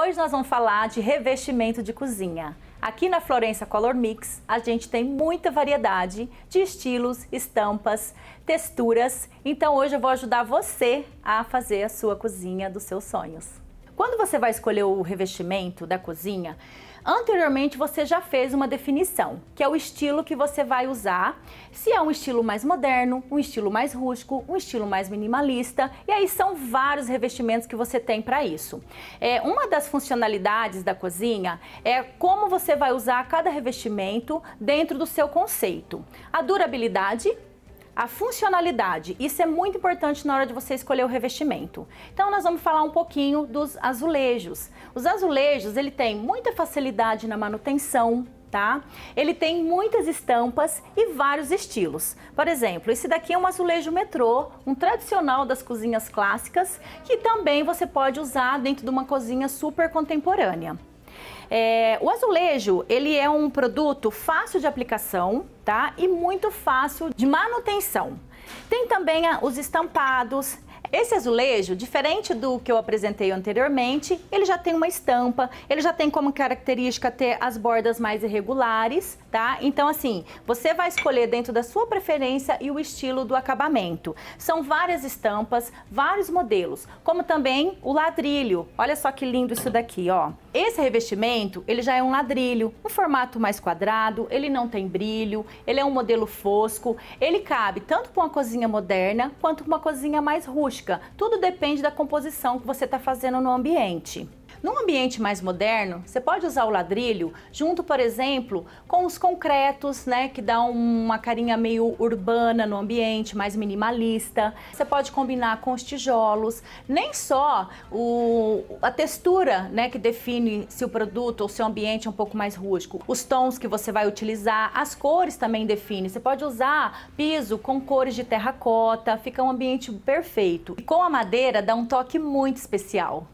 Hoje nós vamos falar de revestimento de cozinha. Aqui na Florença Color Mix, a gente tem muita variedade de estilos, estampas, texturas. Então hoje eu vou ajudar você a fazer a sua cozinha dos seus sonhos. Quando você vai escolher o revestimento da cozinha, Anteriormente você já fez uma definição, que é o estilo que você vai usar, se é um estilo mais moderno, um estilo mais rústico, um estilo mais minimalista, e aí são vários revestimentos que você tem para isso. É, uma das funcionalidades da cozinha é como você vai usar cada revestimento dentro do seu conceito. A durabilidade, a funcionalidade, isso é muito importante na hora de você escolher o revestimento. Então nós vamos falar um pouquinho dos azulejos. Os azulejos, ele tem muita facilidade na manutenção, tá? Ele tem muitas estampas e vários estilos. Por exemplo, esse daqui é um azulejo metrô, um tradicional das cozinhas clássicas, que também você pode usar dentro de uma cozinha super contemporânea. É, o azulejo, ele é um produto fácil de aplicação, tá? E muito fácil de manutenção. Tem também os estampados, esse azulejo, diferente do que eu apresentei anteriormente, ele já tem uma estampa, ele já tem como característica ter as bordas mais irregulares, tá? Então, assim, você vai escolher dentro da sua preferência e o estilo do acabamento. São várias estampas, vários modelos, como também o ladrilho. Olha só que lindo isso daqui, ó. Esse revestimento, ele já é um ladrilho, um formato mais quadrado, ele não tem brilho, ele é um modelo fosco, ele cabe tanto para uma cozinha moderna quanto para uma cozinha mais rústica. Tudo depende da composição que você está fazendo no ambiente. Num ambiente mais moderno, você pode usar o ladrilho junto, por exemplo, com os concretos, né, que dá uma carinha meio urbana no ambiente, mais minimalista. Você pode combinar com os tijolos, nem só o, a textura, né, que define se o produto ou se o ambiente é um pouco mais rústico. Os tons que você vai utilizar, as cores também definem. Você pode usar piso com cores de terracota, fica um ambiente perfeito. E com a madeira dá um toque muito especial.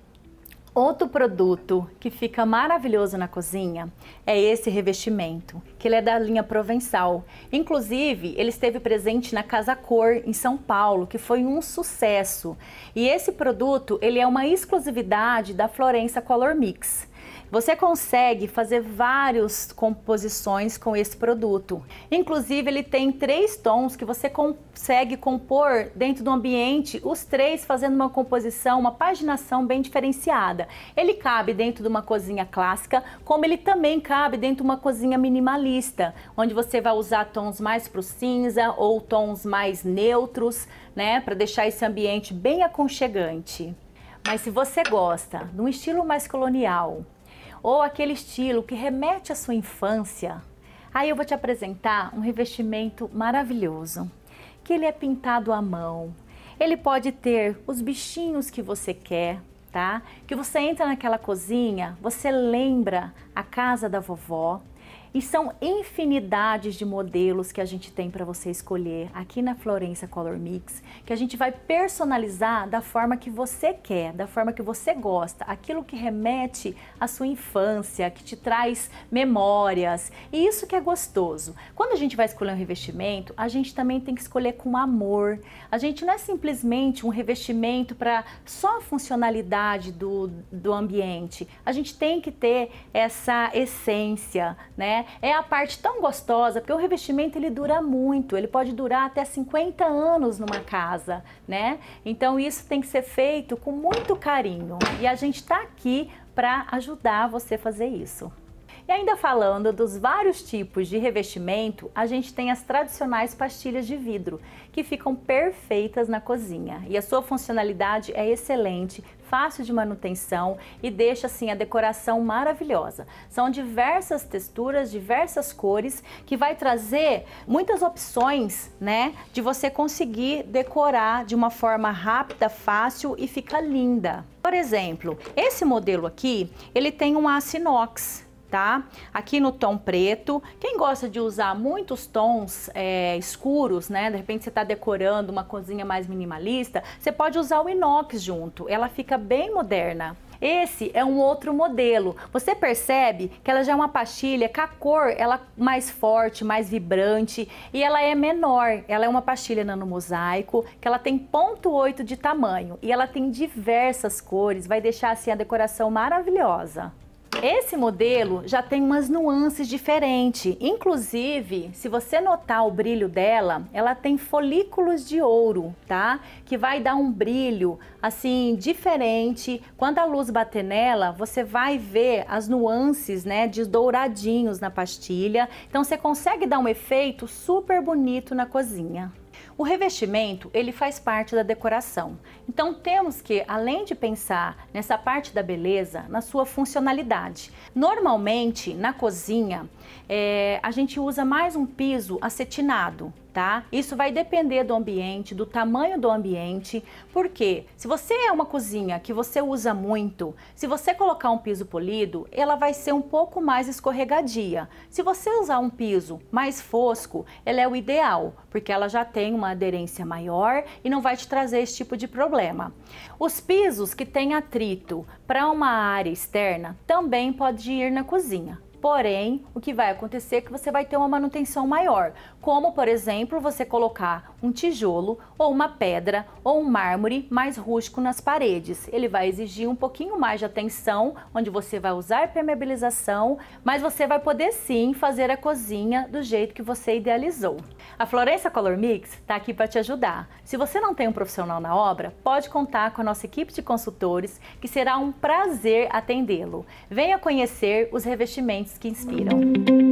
Outro produto que fica maravilhoso na cozinha é esse revestimento, que ele é da linha Provençal. Inclusive, ele esteve presente na Casa Cor em São Paulo, que foi um sucesso. E esse produto, ele é uma exclusividade da Florença Color Mix. Você consegue fazer várias composições com esse produto. Inclusive, ele tem três tons que você consegue compor dentro do ambiente, os três fazendo uma composição, uma paginação bem diferenciada. Ele cabe dentro de uma cozinha clássica, como ele também cabe dentro de uma cozinha minimalista, onde você vai usar tons mais para o cinza ou tons mais neutros, né, para deixar esse ambiente bem aconchegante. Mas se você gosta de um estilo mais colonial, ou aquele estilo que remete à sua infância, aí eu vou te apresentar um revestimento maravilhoso, que ele é pintado à mão. Ele pode ter os bichinhos que você quer, tá? Que você entra naquela cozinha, você lembra a casa da vovó, e são infinidades de modelos que a gente tem para você escolher aqui na Florença Color Mix, que a gente vai personalizar da forma que você quer, da forma que você gosta, aquilo que remete à sua infância, que te traz memórias. E isso que é gostoso. Quando a gente vai escolher um revestimento, a gente também tem que escolher com amor. A gente não é simplesmente um revestimento para só a funcionalidade do, do ambiente. A gente tem que ter essa essência, né? É a parte tão gostosa, porque o revestimento ele dura muito, ele pode durar até 50 anos numa casa, né? Então isso tem que ser feito com muito carinho. E a gente está aqui para ajudar você a fazer isso. E ainda falando dos vários tipos de revestimento, a gente tem as tradicionais pastilhas de vidro, que ficam perfeitas na cozinha. E a sua funcionalidade é excelente, fácil de manutenção e deixa assim a decoração maravilhosa. São diversas texturas, diversas cores que vai trazer muitas opções, né, de você conseguir decorar de uma forma rápida, fácil e fica linda. Por exemplo, esse modelo aqui, ele tem um aço inox, tá? Aqui no tom preto. Quem gosta de usar muitos tons é, escuros, né? De repente você está decorando uma cozinha mais minimalista, você pode usar o inox junto. Ela fica bem moderna. Esse é um outro modelo. Você percebe que ela já é uma pastilha com a cor ela mais forte, mais vibrante e ela é menor. Ela é uma pastilha nanomosaico que ela tem 0.8 de tamanho e ela tem diversas cores, vai deixar assim a decoração maravilhosa. Esse modelo já tem umas nuances diferentes. Inclusive, se você notar o brilho dela, ela tem folículos de ouro, tá? Que vai dar um brilho assim diferente. Quando a luz bater nela, você vai ver as nuances, né, de douradinhos na pastilha. Então você consegue dar um efeito super bonito na cozinha. O revestimento, ele faz parte da decoração. Então temos que, além de pensar nessa parte da beleza, na sua funcionalidade. Normalmente, na cozinha, é, a gente usa mais um piso acetinado, tá? Isso vai depender do ambiente, do tamanho do ambiente, porque se você é uma cozinha que você usa muito, se você colocar um piso polido, ela vai ser um pouco mais escorregadia. Se você usar um piso mais fosco, ela é o ideal, porque ela já tem uma aderência maior e não vai te trazer esse tipo de problema. Os pisos que têm atrito para uma área externa também pode ir na cozinha, Porém, o que vai acontecer é que você vai ter uma manutenção maior, como, por exemplo, você colocar um tijolo ou uma pedra ou um mármore mais rústico nas paredes. Ele vai exigir um pouquinho mais de atenção, onde você vai usar permeabilização, mas você vai poder sim fazer a cozinha do jeito que você idealizou. A Florença Color Mix está aqui para te ajudar. Se você não tem um profissional na obra, pode contar com a nossa equipe de consultores, que será um prazer atendê-lo. Venha conhecer os revestimentos que inspiram.